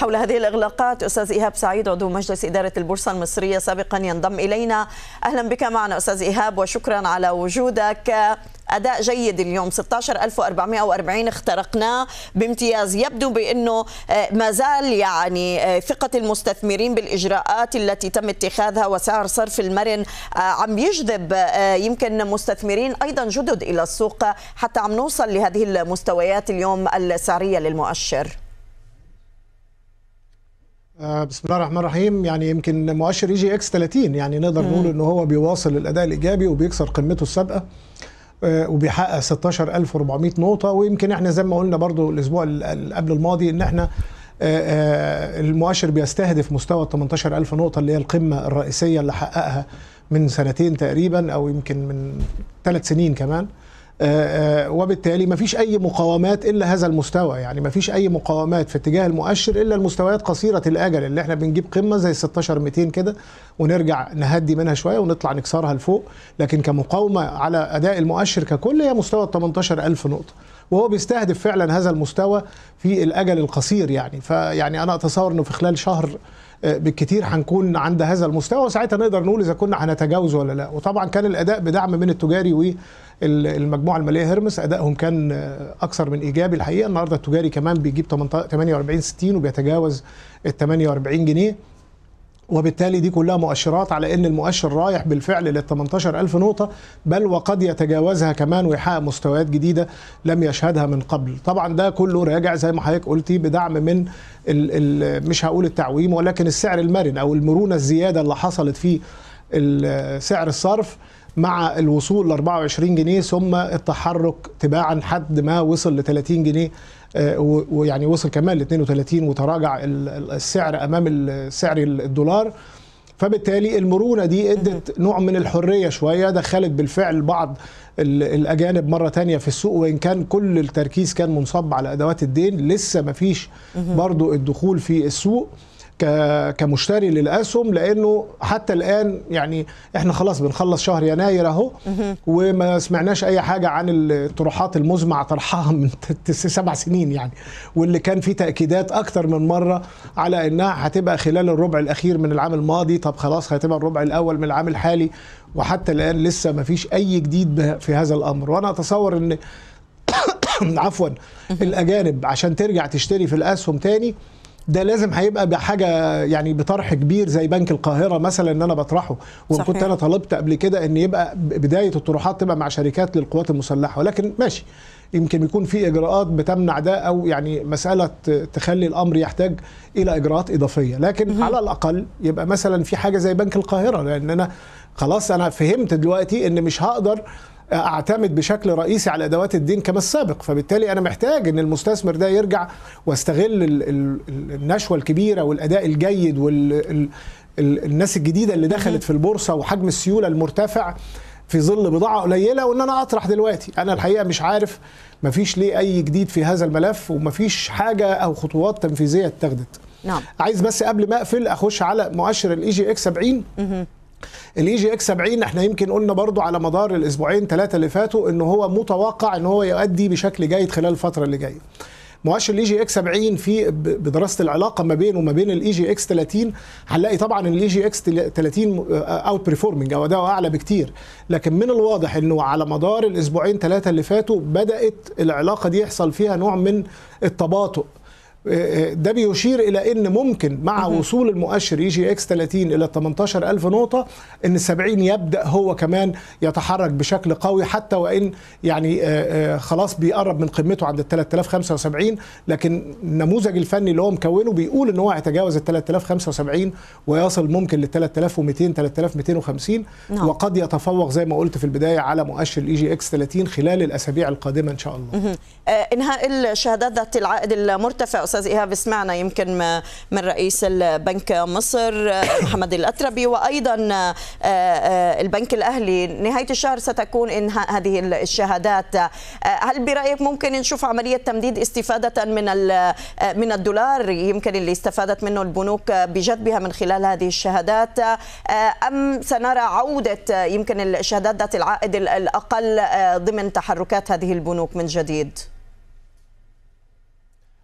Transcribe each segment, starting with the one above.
حول هذه الإغلاقات أستاذ إيهاب سعيد عضو مجلس إدارة البورصة المصرية سابقا ينضم إلينا أهلا بك معنا أستاذ إيهاب وشكرا على وجودك أداء جيد اليوم 16440 اخترقناه بامتياز يبدو بأنه آه، ما زال يعني آه، ثقة المستثمرين بالإجراءات التي تم اتخاذها وسعر صرف المرن آه، عم يجذب يمكن مستثمرين أيضا جدد إلى السوق حتى عم نوصل لهذه المستويات اليوم السعرية للمؤشر آه، بسم الله الرحمن الرحيم يعني يمكن مؤشر اي جي اكس 30 يعني نقدر نقول ان هو بيواصل الاداء الايجابي وبيكسر قمته السابقه آه، وبيحقق 16400 نقطه ويمكن احنا زي ما قلنا برضو الاسبوع اللي قبل الماضي ان احنا آه، المؤشر بيستهدف مستوى 18000 نقطه اللي هي القمه الرئيسيه اللي حققها من سنتين تقريبا او يمكن من ثلاث سنين كمان آه، آه، وبالتالي ما فيش أي مقاومات إلا هذا المستوى يعني ما فيش أي مقاومات في اتجاه المؤشر إلا المستويات قصيرة الأجل اللي احنا بنجيب قمة زي 16200 كده ونرجع نهدي منها شوية ونطلع نكسرها لفوق لكن كمقاومة على أداء المؤشر ككل هي مستوى 18000 نقطة وهو بيستهدف فعلا هذا المستوى في الأجل القصير يعني فيعني أنا أتصور أنه في خلال شهر آه، بالكتير هنكون عند هذا المستوى وساعتها نقدر نقول اذا كنا هنتجاوز ولا لا وطبعا كان الاداء بدعم من التجاري والمجموعه الماليه هرمس ادائهم كان آه، اكثر من ايجابي الحقيقه النهارده التجاري كمان بيجيب 48 60 وبيتجاوز ال 48 جنيه وبالتالي دي كلها مؤشرات على ان المؤشر رايح بالفعل لل 18000 نقطه بل وقد يتجاوزها كمان ويحقق مستويات جديده لم يشهدها من قبل طبعا ده كله راجع زي ما حضرتك قلتي بدعم من الـ الـ مش هقول التعويم ولكن السعر المرن او المرونه الزياده اللي حصلت في سعر الصرف مع الوصول ل 24 جنيه ثم التحرك تباعا حد ما وصل ل 30 جنيه آه، ويعني وصل كمان ل 32 وتراجع السعر امام سعر الدولار فبالتالي المرونه دي ادت نوع من الحريه شويه دخلت بالفعل بعض الاجانب مره تانية في السوق وان كان كل التركيز كان منصب على ادوات الدين لسه ما فيش برضو الدخول في السوق كمشتري للاسهم لانه حتى الان يعني احنا خلاص بنخلص شهر يناير اهو وما سمعناش اي حاجه عن الطروحات المزمع طرحها من سبع سنين يعني واللي كان في تاكيدات اكثر من مره على انها هتبقى خلال الربع الاخير من العام الماضي طب خلاص هتبقى الربع الاول من العام الحالي وحتى الان لسه ما فيش اي جديد في هذا الامر وانا اتصور ان عفوا الاجانب عشان ترجع تشتري في الاسهم تاني ده لازم هيبقى بحاجه يعني بطرح كبير زي بنك القاهره مثلا ان انا بطرحه وكنت انا طلبت قبل كده ان يبقى بدايه الطروحات تبقى مع شركات للقوات المسلحه ولكن ماشي يمكن يكون في اجراءات بتمنع ده او يعني مساله تخلي الامر يحتاج الى اجراءات اضافيه لكن مه. على الاقل يبقى مثلا في حاجه زي بنك القاهره لان انا خلاص انا فهمت دلوقتي ان مش هقدر اعتمد بشكل رئيسي على ادوات الدين كما السابق فبالتالي انا محتاج ان المستثمر ده يرجع واستغل النشوه الكبيره والاداء الجيد والناس الجديده اللي دخلت في البورصه وحجم السيوله المرتفع في ظل بضاعه قليله وان انا اطرح دلوقتي انا الحقيقه مش عارف مفيش ليه اي جديد في هذا الملف ومفيش حاجه او خطوات تنفيذيه اتخذت نعم عايز بس قبل ما اقفل اخش على مؤشر الاي جي اكس 70 الاي جي اكس 70 احنا يمكن قلنا برضو على مدار الاسبوعين ثلاثه اللي فاتوا ان هو متوقع ان هو يؤدي بشكل جيد خلال الفتره اللي جايه مؤشر الاي جي اكس 70 في بدراسه العلاقه ما بينه وما بين الاي جي اكس 30 هنلاقي طبعا ان الاي جي اكس 30 اوت بريفورمنج او اداؤه اعلى بكتير لكن من الواضح انه على مدار الاسبوعين ثلاثه اللي فاتوا بدات العلاقه دي يحصل فيها نوع من التباطؤ ده بيشير الى ان ممكن مع وصول المؤشر اي جي اكس 30 الى 18000 نقطه ان 70 يبدا هو كمان يتحرك بشكل قوي حتى وان يعني آه، آه، خلاص بيقرب من قمته عند ال 3075 لكن النموذج الفني اللي هو مكونه بيقول ان هو هيتجاوز ال 3075 ويصل ممكن لل 3200 3250 نعم. وقد يتفوق زي ما قلت في البدايه على مؤشر الاي جي اكس 30 خلال الاسابيع القادمه ان شاء الله. آه، انهاء الشهادات ذات العائد المرتفع استاذ ايهاب سمعنا يمكن من رئيس البنك مصر آه، محمد الاتربي وايضا آه، آه، البنك الاهلي نهايه الشهر ستكون انهاء هذه الشهادات هل برايك ممكن نشوف عمليه تمديد استفاده من من الدولار يمكن اللي استفادت منه البنوك بجذبها من خلال هذه الشهادات ام سنرى عوده يمكن الشهادات ذات العائد الاقل ضمن تحركات هذه البنوك من جديد؟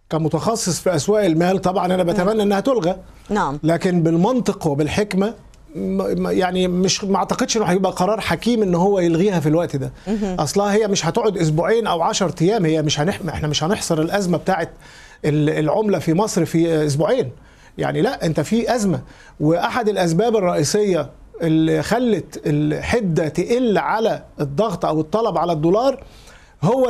كمتخصص في اسواق المال طبعا انا بتمنى انها تلغى نعم لكن بالمنطق وبالحكمه يعني مش ما اعتقدش انه هيبقى قرار حكيم ان هو يلغيها في الوقت ده اصلها هي مش هتقعد اسبوعين او 10 ايام هي مش هنح... احنا مش هنحصر الازمه بتاعه العمله في مصر في اسبوعين يعني لا انت في ازمه واحد الاسباب الرئيسيه اللي خلت الحده تقل على الضغط او الطلب على الدولار هو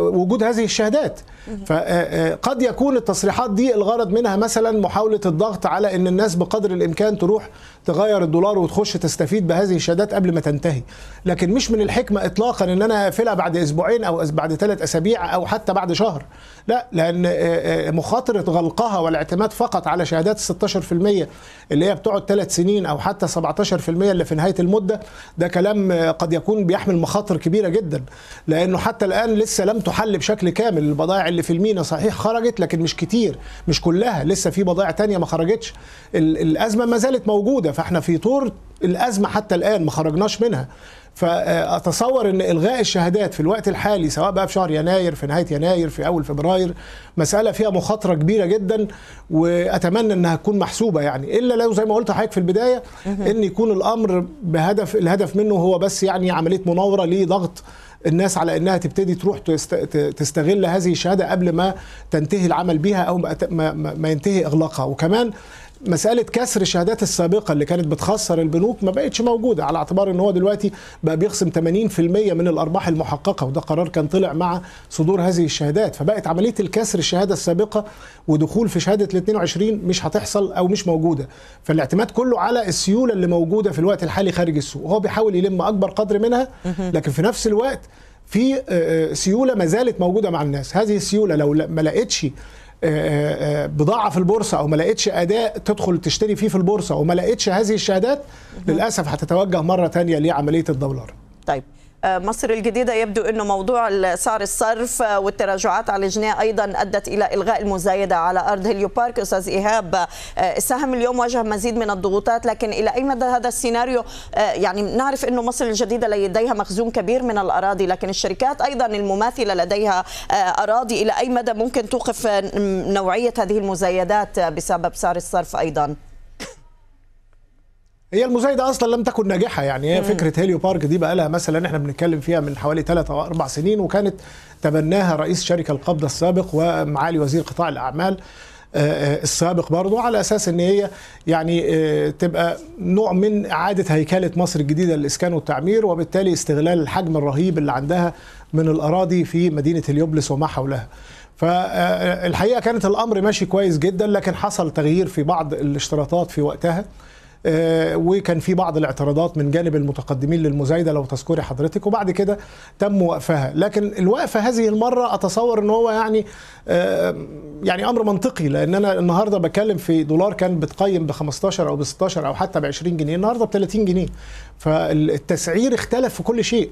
وجود هذه الشهادات فقد آه، آه، يكون التصريحات دي الغرض منها مثلا محاوله الضغط على ان الناس بقدر الامكان تروح تغير الدولار وتخش تستفيد بهذه الشهادات قبل ما تنتهي لكن مش من الحكمه اطلاقا ان انا اقفلها بعد اسبوعين او بعد ثلاث اسابيع او حتى بعد شهر لا لان آه، مخاطره غلقها والاعتماد فقط على شهادات ال 16% اللي هي بتقعد ثلاث سنين او حتى 17% اللي في نهايه المده ده كلام قد يكون بيحمل مخاطر كبيره جدا لانه حتى الان لسه لم تحل بشكل كامل البضائع اللي في المينا صحيح خرجت لكن مش كتير مش كلها لسه في بضائع تانية ما خرجتش الازمه ما زالت موجوده فاحنا في طور الازمه حتى الان ما خرجناش منها فاتصور آه، ان الغاء الشهادات في الوقت الحالي سواء بقى في شهر يناير في نهايه يناير في اول فبراير مساله فيها مخاطره كبيره جدا واتمنى انها تكون محسوبه يعني الا لو زي ما قلت حضرتك في البدايه ان يكون الامر بهدف الهدف منه هو بس يعني عمليه مناوره لضغط الناس على انها تبتدي تروح تستغل هذه الشهاده قبل ما تنتهي العمل بها او ما ينتهي اغلاقها وكمان مساله كسر الشهادات السابقه اللي كانت بتخسر البنوك ما بقتش موجوده على اعتبار ان هو دلوقتي بقى بيخصم 80% من الارباح المحققه وده قرار كان طلع مع صدور هذه الشهادات فبقت عمليه الكسر الشهاده السابقه ودخول في شهاده ال 22 مش هتحصل او مش موجوده فالاعتماد كله على السيوله اللي موجوده في الوقت الحالي خارج السوق وهو بيحاول يلم اكبر قدر منها لكن في نفس الوقت في آه، آه، سيوله ما زالت موجوده مع الناس هذه السيوله لو ما لقتش آه، آه، آه، بضاعه في البورصه او ما لقيتش اداء تدخل تشتري فيه في البورصه وما لقيتش هذه الشهادات للاسف هتتوجه مره تانية لعمليه الدولار طيب مصر الجديدة يبدو أنه موضوع سعر الصرف والتراجعات على الجنيه أيضا أدت إلى إلغاء المزايدة على أرض هيليو بارك أستاذ إيهاب السهم آه، اليوم واجه مزيد من الضغوطات لكن إلى أي مدى هذا السيناريو آه، يعني نعرف أنه مصر الجديدة لديها مخزون كبير من الأراضي لكن الشركات أيضا المماثلة لديها آه، أراضي إلى أي مدى ممكن توقف نوعية هذه المزايدات بسبب سعر الصرف أيضا؟ هي المزايده اصلا لم تكن ناجحه يعني هي فكره هيليو بارك دي بقى لها مثلا احنا بنتكلم فيها من حوالي ثلاث او اربع سنين وكانت تبناها رئيس شركه القبضه السابق ومعالي وزير قطاع الاعمال آه، آه، السابق برضه على اساس ان هي يعني آه، تبقى نوع من اعاده هيكله مصر الجديده للاسكان والتعمير وبالتالي استغلال الحجم الرهيب اللي عندها من الاراضي في مدينه هليوبلس وما حولها. فالحقيقه كانت الامر ماشي كويس جدا لكن حصل تغيير في بعض الاشتراطات في وقتها. آه، وكان في بعض الاعتراضات من جانب المتقدمين للمزايده لو تذكري حضرتك وبعد كده تم وقفها لكن الوقفه هذه المره اتصور ان هو يعني آه، يعني امر منطقي لان انا النهارده بتكلم في دولار كان بتقيم ب 15 او ب 16 او حتى ب 20 جنيه النهارده ب 30 جنيه فالتسعير اختلف في كل شيء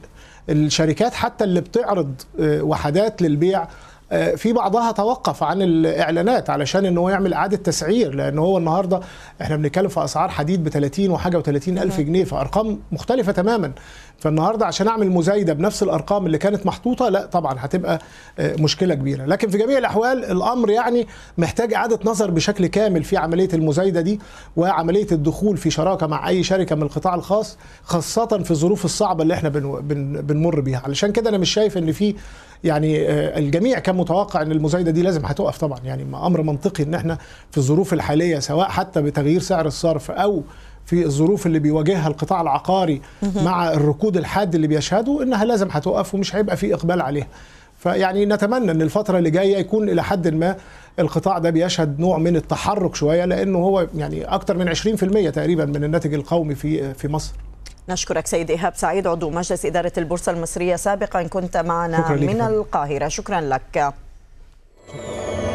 الشركات حتى اللي بتعرض آه، وحدات للبيع آه، في بعضها توقف عن الاعلانات علشان ان هو يعمل اعاده تسعير لان هو النهارده احنا بنتكلم في اسعار حديد ب 30 وحاجه و الف جنيه فارقام مختلفه تماما فالنهارده عشان اعمل مزايده بنفس الارقام اللي كانت محطوطه لا طبعا هتبقى آه، مشكله كبيره لكن في جميع الاحوال الامر يعني محتاج اعاده نظر بشكل كامل في عمليه المزايده دي وعمليه الدخول في شراكه مع اي شركه من القطاع الخاص خاصه في الظروف الصعبه اللي احنا بنمر بيها علشان كده انا مش شايف ان في يعني آه، الجميع كان متوقع ان المزايده دي لازم هتقف طبعا يعني امر منطقي ان احنا في الظروف الحاليه سواء حتى بتغيير سعر الصرف او في الظروف اللي بيواجهها القطاع العقاري مع الركود الحاد اللي بيشهده انها لازم هتقف ومش هيبقى في اقبال عليها فيعني نتمنى ان الفتره اللي جايه يكون الى حد ما القطاع ده بيشهد نوع من التحرك شويه لانه هو يعني اكتر من 20% تقريبا من الناتج القومي في في مصر نشكرك سيد إيهاب سعيد عضو مجلس إدارة البورصة المصرية سابقا كنت معنا من القاهرة شكرا لك شكرا.